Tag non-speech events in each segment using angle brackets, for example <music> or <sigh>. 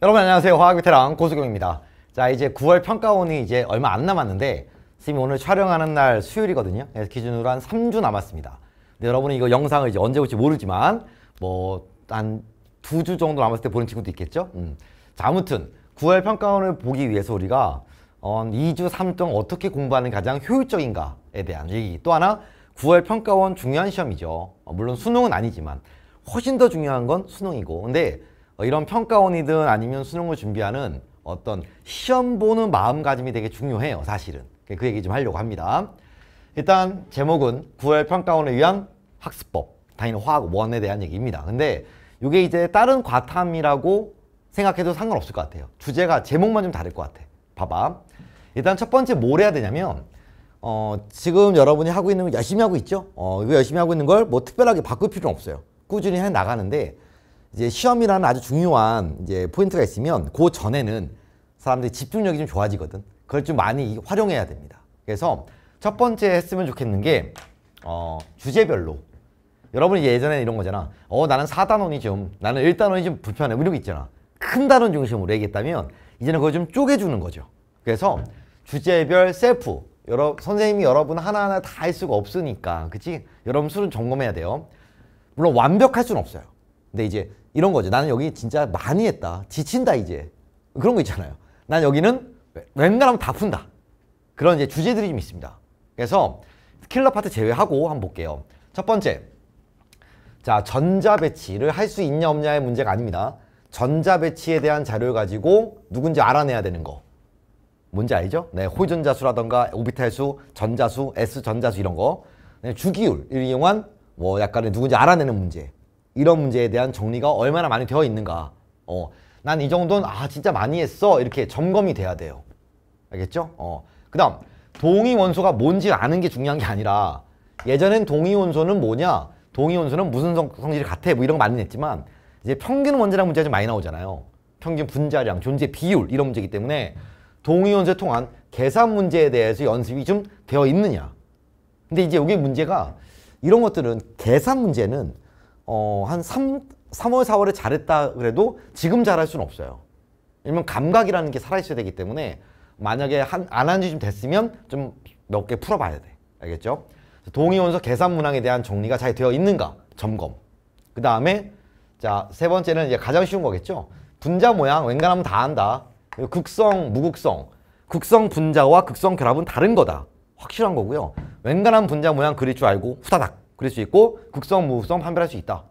여러분 안녕하세요 화학비테랑 고수경입니다 자 이제 9월 평가원이 이제 얼마 안 남았는데 선생님 오늘 촬영하는 날 수요일이거든요 그래서 기준으로 한 3주 남았습니다 근데 여러분은 이거 영상을 이제 언제 올지 모르지만 뭐 한 두 주 정도 남았을 때 보는 친구도 있겠죠 음. 자 아무튼 9월 평가원을 보기 위해서 우리가 어, 2주 3주 동안 어떻게 공부하는 가장 효율적인가에 대한 얘기 또 하나 9월 평가원 중요한 시험이죠 어, 물론 수능은 아니지만 훨씬 더 중요한 건 수능이고 근데 어, 이런 평가원이든 아니면 수능을 준비하는 어떤 시험 보는 마음가짐이 되게 중요해요 사실은 그, 그 얘기 좀 하려고 합니다 일단 제목은 9월 평가원을 위한 학습법 당연히 화학 원에 대한 얘기입니다 근데 이게 이제 다른 과탐이라고 생각해도 상관없을 것 같아요 주제가 제목만 좀 다를 것 같아 봐봐 일단 첫 번째 뭘 해야 되냐면 어, 지금 여러분이 하고 있는 거 열심히 하고 있죠 어, 이거 열심히 하고 있는 걸 뭐 특별하게 바꿀 필요는 없어요 꾸준히 해 나가는데 이제 시험이라는 아주 중요한 이제 포인트가 있으면 그 전에는 사람들이 집중력이 좀 좋아지거든. 그걸 좀 많이 활용해야 됩니다. 그래서 첫 번째 했으면 좋겠는 게 어, 주제별로 여러분이 예전에 이런 거잖아. 어 나는 4단원이 좀 나는 1단원이 좀 불편해. 이런 거 있잖아. 큰 단원 중심으로 얘기했다면 이제는 그걸 좀 쪼개주는 거죠. 그래서 주제별 셀프 여러 선생님이 여러분 하나하나 다 할 수가 없으니까 그치? 여러분 수는 점검해야 돼요. 물론 완벽할 수는 없어요. 근데 이제 이런 거죠. 나는 여기 진짜 많이 했다. 지친다 이제. 그런 거 있잖아요. 난 여기는 웬만하면 다 푼다. 그런 이제 주제들이 좀 있습니다. 그래서 스킬러 파트 제외하고 한번 볼게요. 첫 번째. 자, 전자 배치를 할 수 있냐 없냐의 문제가 아닙니다. 전자 배치에 대한 자료를 가지고 누군지 알아내야 되는 거. 뭔지 알죠? 네, 호전자수라던가 오비탈수, 전자수, S전자수 이런 거. 네, 주기율을 이용한 뭐 약간의 누군지 알아내는 문제. 이런 문제에 대한 정리가 얼마나 많이 되어 있는가 어, 난 이 정도는 아 진짜 많이 했어 이렇게 점검이 돼야 돼요 알겠죠? 어, 그 다음 동의 원소가 뭔지 아는 게 중요한 게 아니라 예전엔 동의 원소는 뭐냐 동의 원소는 무슨 성, 질이 같아 뭐 이런 거 많이 했지만 이제 평균 원자량 문제가 좀 많이 나오잖아요 평균 분자량, 존재 비율 이런 문제이기 때문에 동의 원소에 통한 계산 문제에 대해서 연습이 좀 되어 있느냐 근데 이제 여기 문제가 이런 것들은 계산 문제는 어, 한 3, 3월, 4월에 잘했다 그래도 지금 잘할 수는 없어요. 왜냐면 감각이라는 게 살아있어야 되기 때문에 만약에 안 한 지 좀 됐으면 좀 몇 개 풀어봐야 돼. 알겠죠? 동의원서 계산 문항에 대한 정리가 잘 되어 있는가 점검. 그 다음에 자세 번째는 이제 가장 쉬운 거겠죠. 분자 모양 웬간하면 다 한다. 극성, 무극성. 극성 분자와 극성 결합은 다른 거다. 확실한 거고요. 웬간한 분자 모양 그릴 줄 알고 후다닥 그릴 수 있고 극성, 무극성 판별할 수 있다.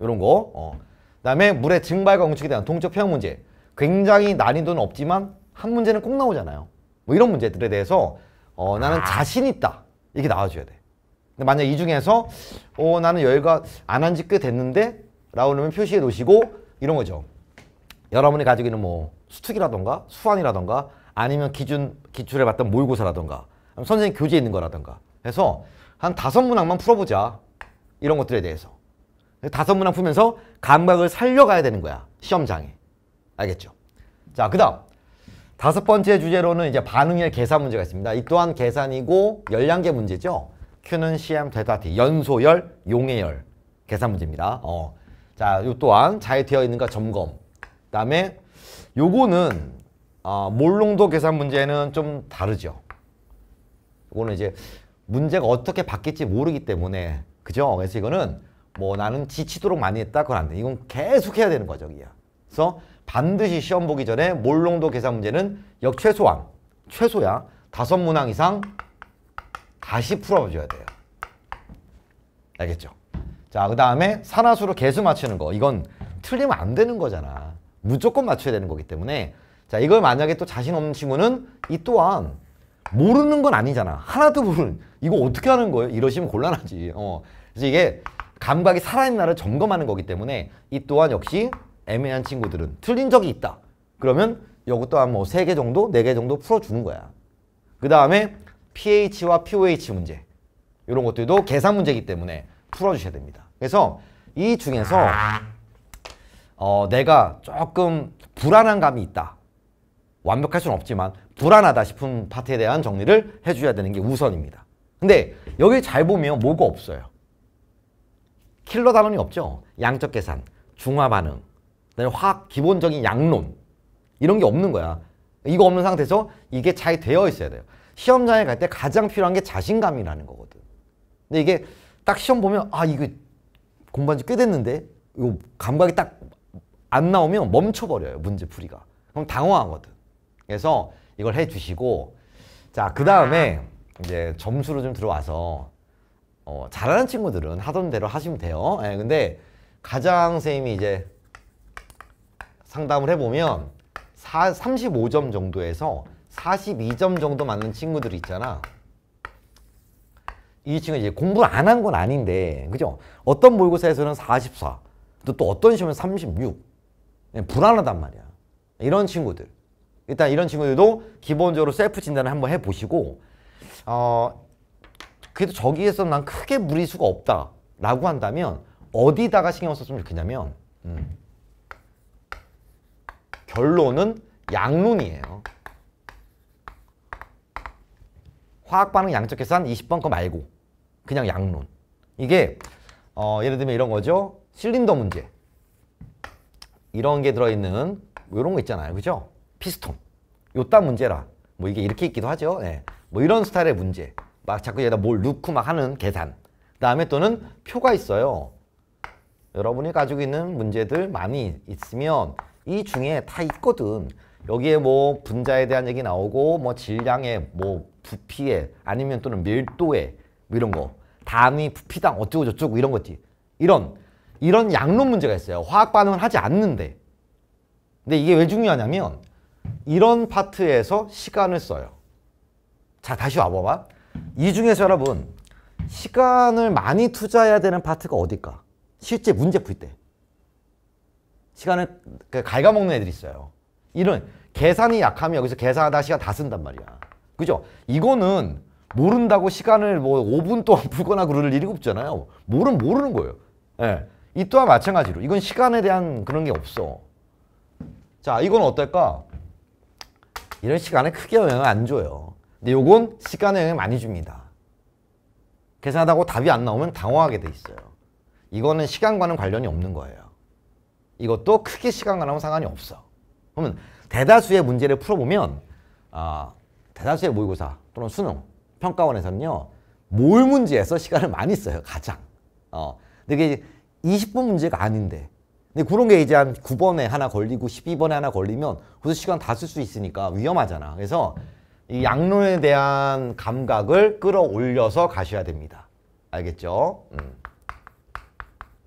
이런 거. 어. 그다음에 물의 증발과 응축에 대한 동적 표현 문제. 굉장히 난이도는 없지만 한 문제는 꼭 나오잖아요. 뭐 이런 문제들에 대해서 어, 나는 아. 자신 있다. 이게 렇 나와줘야 돼. 근데 만약 이 중에서 어, 나는 여유가 안 한지 꽤 됐는데 라고 하면 표시해 놓으시고 이런 거죠. 여러분이 가지고 있는 뭐 수특이라던가 수환이라던가 아니면 기준 기출에 봤던 모의고사라던가 선생님 교재에 있는 거라던가 해서 한 다섯 문항만 풀어보자. 이런 것들에 대해서. 다섯 문항 풀면서 감각을 살려가야 되는 거야. 시험장에. 알겠죠? 자, 그 다음. 다섯 번째 주제로는 이제 반응의 계산 문제가 있습니다. 이 또한 계산이고 열량계 문제죠. Q는 CM 데타 T. 연소열, 용해열. 계산 문제입니다. 어. 자, 요 또한 잘 되어 있는가 점검. 그 다음에 요거는 어, 아, 몰롱도 계산 문제는 좀 다르죠. 요거는 이제 문제가 어떻게 바뀔지 모르기 때문에 그죠? 그래서 이거는 뭐 나는 지치도록 많이 했다 그건 안 돼. 이건 계속 해야 되는 거죠 이야 그래서 반드시 시험 보기 전에 몰롱도 계산 문제는 역 최소한 최소야 다섯 문항 이상 다시 풀어줘야 돼요. 알겠죠? 자, 그 다음에 산화수로 개수 맞추는 거. 이건 틀리면 안 되는 거잖아. 무조건 맞춰야 되는 거기 때문에 자, 이걸 만약에 또 자신 없는 친구는 이 또한 모르는 건 아니잖아. 하나도 모르는. 이거 어떻게 하는 거예요? 이러시면 곤란하지. 어. 그래서 이게 감각이 살아있나를 점검하는 거기 때문에 이 또한 역시 애매한 친구들은 틀린 적이 있다. 그러면 요거 또한 뭐 세 개 정도, 네 개 정도 풀어주는 거야. 그 다음에 pH와 pOH 문제. 이런 것들도 계산 문제이기 때문에 풀어주셔야 됩니다. 그래서 이 중에서 어, 내가 조금 불안한 감이 있다. 완벽할 수는 없지만 불안하다 싶은 파트에 대한 정리를 해줘야 되는 게 우선입니다. 근데 여기 잘 보면 뭐가 없어요. 킬러 단원이 없죠. 양적 계산, 중화 반응, 화학 기본적인 양론 이런 게 없는 거야. 이거 없는 상태에서 이게 잘 되어 있어야 돼요. 시험장에 갈 때 가장 필요한 게 자신감이라는 거거든. 근데 이게 딱 시험 보면 아 이거 공부한 지 꽤 됐는데 이거 감각이 딱 안 나오면 멈춰버려요 문제 풀이가. 그럼 당황하거든. 그래서 이걸 해주시고 자그 다음에 이제 점수로 좀 들어와서 어, 잘하는 친구들은 하던 대로 하시면 돼요. 예, 근데 가장 선생님이 이제 상담을 해보면 사, 35점 정도에서 42점 정도 맞는 친구들이 있잖아. 이 친구 이제 공부를 안한 건 아닌데, 그죠? 어떤 모의고사에서는 44, 또 어떤 시험은 36. 예, 불안하단 말이야. 이런 친구들. 일단 이런 친구들도 기본적으로 셀프 진단을 한번 해보시고 어 그래도 저기에서 난 크게 무리수가 없다 라고 한다면 어디다가 신경 썼으면 좋겠냐면 음. 결론은 양론이에요 화학반응 양적 계산 20번 거 말고 그냥 양론 이게 어, 예를 들면 이런 거죠 실린더 문제 이런 게 들어있는 이런 거 있잖아요 그죠 피스톤 요딴 문제라 뭐 이게 이렇게 있기도 하죠 예. 뭐 이런 스타일의 문제 막 자꾸 얘가 뭘 넣고 막 하는 계산 그 다음에 또는 표가 있어요 여러분이 가지고 있는 문제들 많이 있으면 이 중에 다 있거든 여기에 뭐 분자에 대한 얘기 나오고 뭐 질량에 뭐 부피에 아니면 또는 밀도에 뭐 이런 거 단위 부피당 어쩌고 저쩌고 이런 거지 이런 이런 양론 문제가 있어요 화학 반응을 하지 않는데 근데 이게 왜 중요하냐면 이런 파트에서 시간을 써요. 자 다시 와봐봐. 이 중에서 여러분 시간을 많이 투자해야 되는 파트가 어딜까? 실제 문제 풀 때. 시간을 그 갉아먹는 애들이 있어요. 이런 계산이 약하면 여기서 계산하다 시간 다 쓴단 말이야. 그죠? 이거는 모른다고 시간을 뭐 5분 동안 <laughs> 풀거나 그럴 일이 없잖아요. 모르면 모르는 거예요. 예. 이 또한 마찬가지로 이건 시간에 대한 그런 게 없어. 자, 이건 어떨까? 이런 시간에 크게 영향을 안 줘요. 근데 요건 시간에 영향 많이 줍니다. 계산하다고 답이 안 나오면 당황하게 돼 있어요. 이거는 시간과는 관련이 없는 거예요. 이것도 크게 시간과는 상관이 없어. 그러면 대다수의 문제를 풀어보면 아, 대다수의 모의고사 또는 수능 평가원에서는요. 몰 문제에서 시간을 많이 써요. 가장. 어, 근데 이게 20분 문제가 아닌데 근데 그런 게 이제 한 9번에 하나 걸리고 12번에 하나 걸리면 그래서 시간 다 쓸 수 있으니까 위험하잖아. 그래서 이 양론에 대한 감각을 끌어올려서 가셔야 됩니다. 알겠죠? 음.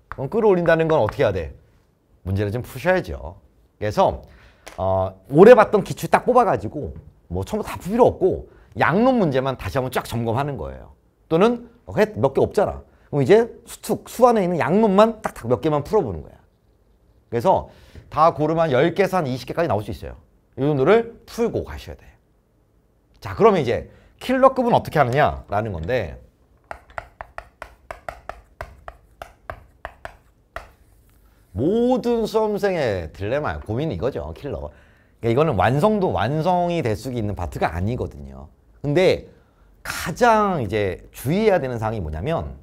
그럼 끌어올린다는 건 어떻게 해야 돼? 문제를 좀 푸셔야죠. 그래서 어, 오래 봤던 기출 딱 뽑아가지고 뭐 전부 다 필요 없고 양론 문제만 다시 한번 쫙 점검하는 거예요. 또는 몇 개 없잖아. 그럼 이제 수특, 수 안에 있는 양론만 딱딱 몇 개만 풀어보는 거야. 그래서 다 고르면 10개에서 한 20개까지 나올 수 있어요. 이 정도를 풀고 가셔야 돼요. 자 그러면 이제 킬러급은 어떻게 하느냐라는 건데 모든 수험생의 딜레마, 고민이 이거죠. 킬러. 그러니까 이거는 완성도 완성이 될 수 있는 파트가 아니거든요. 근데 가장 이제 주의해야 되는 사항이 뭐냐면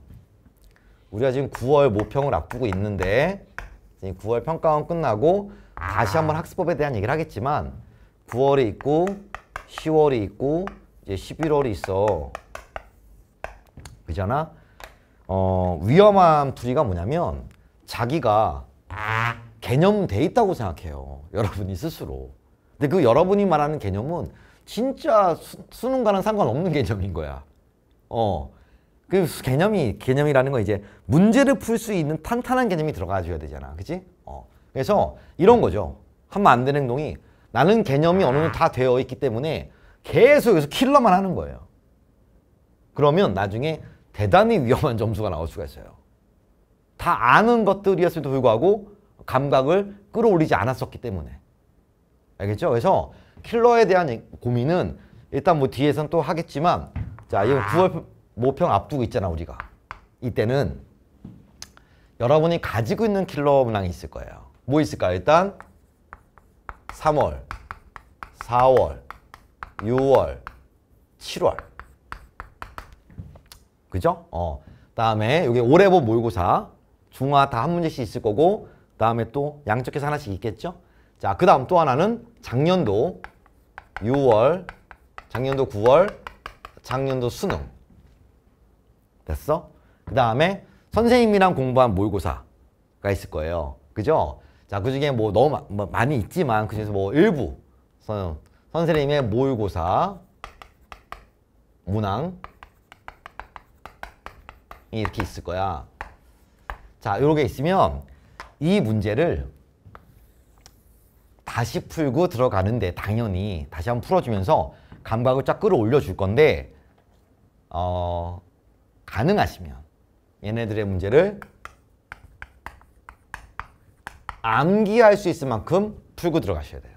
우리가 지금 9월 모평을 앞두고 있는데 이제 9월 평가원 끝나고 다시 아. 한번 학습법에 대한 얘기를 하겠지만 9월이 있고 10월이 있고 이제 11월이 있어. 그잖아? 어, 위험한 둘이가 뭐냐면 자기가 개념돼 있다고 생각해요. 여러분이 스스로. 근데 그 여러분이 말하는 개념은 진짜 수, 능과는 상관없는 개념인 거야. 어. 그 개념이 개념이라는 건 이제 문제를 풀 수 있는 탄탄한 개념이 들어가줘야 되잖아, 그치 어. 그래서 이런 거죠. 하면 안 되는 행동이 나는 개념이 어느 정도 다 되어 있기 때문에 계속 해서 킬러만 하는 거예요. 그러면 나중에 대단히 위험한 점수가 나올 수가 있어요. 다 아는 것들이었음에도 불구하고 감각을 끌어올리지 않았었기 때문에. 알겠죠? 그래서 킬러에 대한 고민은 일단 뭐 뒤에선 또 하겠지만 자, 이거 9월 모평 앞두고 있잖아 우리가. 이때는 여러분이 가지고 있는 킬러 문항이 있을 거예요. 뭐 있을까요? 일단 3월, 4월, 6월, 7월. 그죠? 어. 다음에 여기 올해본 모의고사 중화 다 한 문제씩 있을 거고 다음에 또 양쪽에서 하나씩 있겠죠? 자, 그 다음 또 하나는 작년도 6월, 작년도 9월, 작년도 수능. 됐어? 그 다음에 선생님이랑 공부한 모의고사가 있을 거예요. 그죠? 자, 그 중에 뭐 너무 뭐 많이 있지만 그 중에서 뭐 일부 선, 선생님의 모의고사, 문항 이 이렇게 있을 거야. 자, 요렇게 있으면 이 문제를 다시 풀고 들어가는데 당연히 다시 한번 풀어주면서 감각을 쫙 끌어올려 줄 건데 어, 가능하시면 얘네들의 문제를 암기할 수 있을 만큼 풀고 들어가셔야 돼요.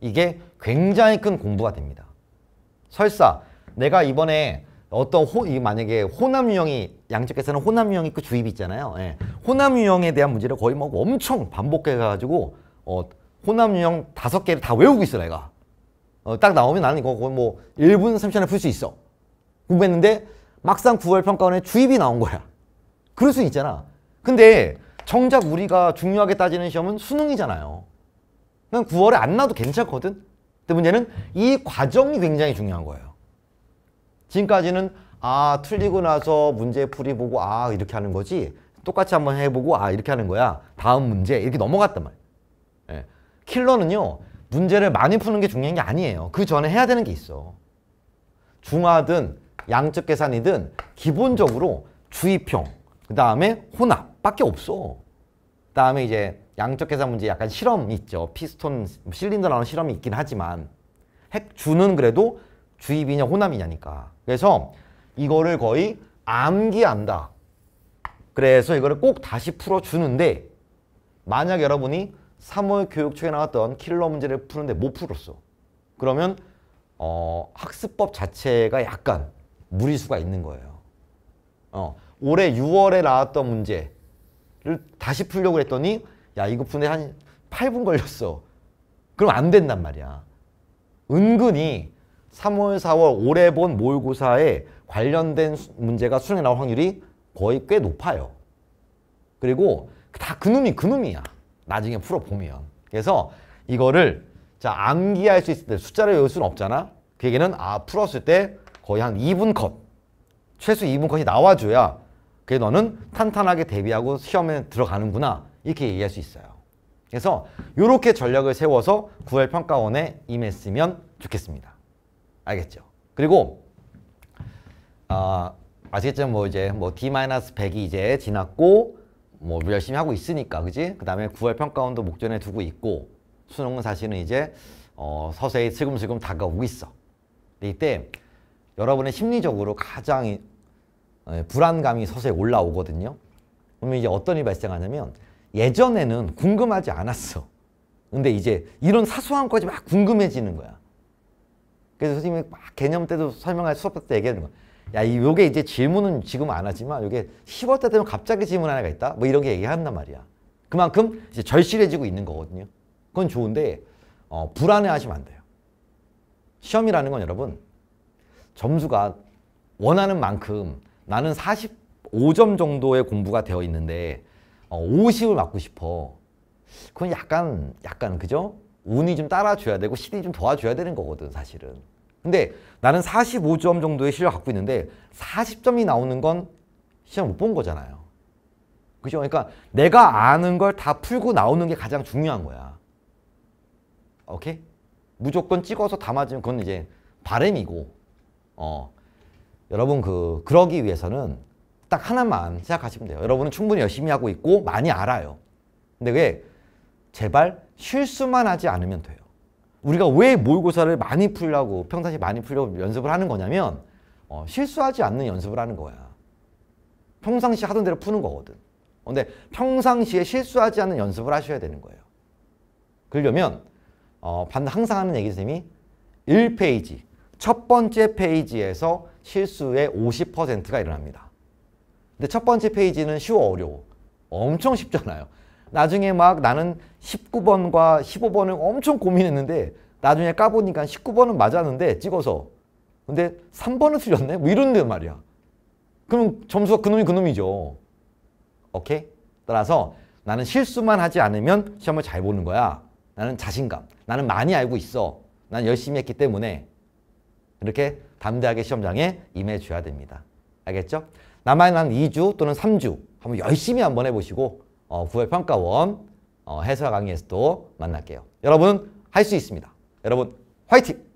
이게 굉장히 큰 공부가 됩니다. 설사 내가 이번에 어떤 호, 만약에 호남 유형이 양쪽에서는 호남 유형 있고 그 주입이 있잖아요. 예. 호남 유형에 대한 문제를 거의 뭐 엄청 반복해가지고 어, 호남 유형 다섯 개를 다 외우고 있어 내가. 어, 딱 나오면 나는 이거 뭐 1분 3 0에풀 수 있어. 공부했는데 막상 9월 평가원에 주입이 나온 거야. 그럴 수 있잖아. 근데 정작 우리가 중요하게 따지는 시험은 수능이잖아요. 난 9월에 안 나도 괜찮거든. 근데 문제는 이 과정이 굉장히 중요한 거예요. 지금까지는 아 틀리고 나서 문제 풀이 보고 아 이렇게 하는 거지. 똑같이 한번 해보고 아 이렇게 하는 거야. 다음 문제 이렇게 넘어갔단 말이에요. 예. 킬러는요. 문제를 많이 푸는 게 중요한 게 아니에요. 그 전에 해야 되는 게 있어. 중하든 양적 계산이든 기본적으로 주입형그 다음에 혼합밖에 없어. 그 다음에 이제 양적 계산 문제 약간 실험 있죠. 피스톤 실린더 나오는 실험이 있긴 하지만 핵 주는 그래도 주입이냐 혼합이냐니까. 그래서 이거를 거의 암기한다. 그래서 이거를 꼭 다시 풀어주는데 만약 여러분이 3월 교육청에 나왔던 킬러 문제를 푸는데 못 풀었어. 그러면 어, 학습법 자체가 약간 물일 수가 있는 거예요. 어, 올해 6월에 나왔던 문제를 다시 풀려고 했더니 야 이거 푸는한 8분 걸렸어. 그럼 안 된단 말이야. 은근히 3월, 4월 올해 본 모의고사에 관련된 수, 문제가 수능에 나올 확률이 거의 꽤 높아요. 그리고 다 그놈이 그놈이야. 나중에 풀어보면. 그래서 이거를 자 암기할 수 있을 때 숫자를 외울 수는 없잖아. 그 얘기는 아 풀었을 때 거의 한 2분 컷, 최소 2분 컷이 나와줘야 그게 너는 탄탄하게 대비하고 시험에 들어가는구나 이렇게 얘기할 수 있어요. 그래서 이렇게 전략을 세워서 9월 평가원에 임했으면 좋겠습니다. 알겠죠? 그리고 아, 아시겠지만 뭐 이제 뭐 D-100이 이제 지났고 뭐, 뭐 열심히 하고 있으니까 그지? 그 다음에 9월 평가원도 목전에 두고 있고 수능은 사실은 이제 어, 서서히 슬금슬금 다가오고 있어. 근데 이때 여러분의 심리적으로 가장 불안감이 서서히 올라오거든요. 그러면 이제 어떤 일이 발생하냐면 예전에는 궁금하지 않았어. 근데 이제 이런 사소한 거지 막 궁금해지는 거야. 그래서 선생님이 막 개념 때도 설명할 수업 때 얘기하는 거야. 야, 요게 이제 질문은 지금 안 하지만 요게 10월 되면 갑자기 질문 하나가 있다? 뭐 이런 게 얘기한단 말이야. 그만큼 이제 절실해지고 있는 거거든요. 그건 좋은데 어, 불안해하시면 안 돼요. 시험이라는 건 여러분 점수가 원하는 만큼 나는 45점 정도의 공부가 되어 있는데 어, 50을 맞고 싶어. 그건 약간 약간 그죠? 운이 좀 따라줘야 되고 시이 좀 도와줘야 되는 거거든 사실은. 근데 나는 45점 정도의 실력 갖고 있는데 40점이 나오는 건 시험 못 본 거잖아요. 그죠? 그러니까 내가 아는 걸 다 풀고 나오는 게 가장 중요한 거야. 오케이? 무조건 찍어서 다 맞으면 그건 이제 바램이고 어, 여러분 그 그러기 위해서는 딱 하나만 생각하시면 돼요. 여러분은 충분히 열심히 하고 있고 많이 알아요. 근데 그 제발 실수만 하지 않으면 돼요. 우리가 왜 모의고사를 많이 풀려고 평상시 많이 풀려고 연습을 하는 거냐면 어, 실수하지 않는 연습을 하는 거야. 평상시 하던 대로 푸는 거거든. 어, 근데 평상시에 실수하지 않는 연습을 하셔야 되는 거예요. 그러려면 어, 항상 하는 얘기 선생님이 1페이지 첫 번째 페이지에서 실수의 50%가 일어납니다. 근데 첫 번째 페이지는 쉬워 어려워. 엄청 쉽잖아요. 나중에 막 나는 19번과 15번을 엄청 고민했는데 나중에 까보니까 19번은 맞았는데 찍어서 근데 3번을 틀렸네? 뭐 이런 데 말이야. 그럼 점수가 그놈이 그놈이죠. 오케이? 따라서 나는 실수만 하지 않으면 시험을 잘 보는 거야. 나는 자신감. 나는 많이 알고 있어. 난 열심히 했기 때문에 이렇게 담대하게 시험장에 임해줘야 됩니다. 알겠죠? 남아있는 2주 또는 3주 한번 열심히 한번 해보시고 어, 구월 평가원 어, 해설 강의에서도 만날게요. 여러분 할 수 있습니다. 여러분 화이팅!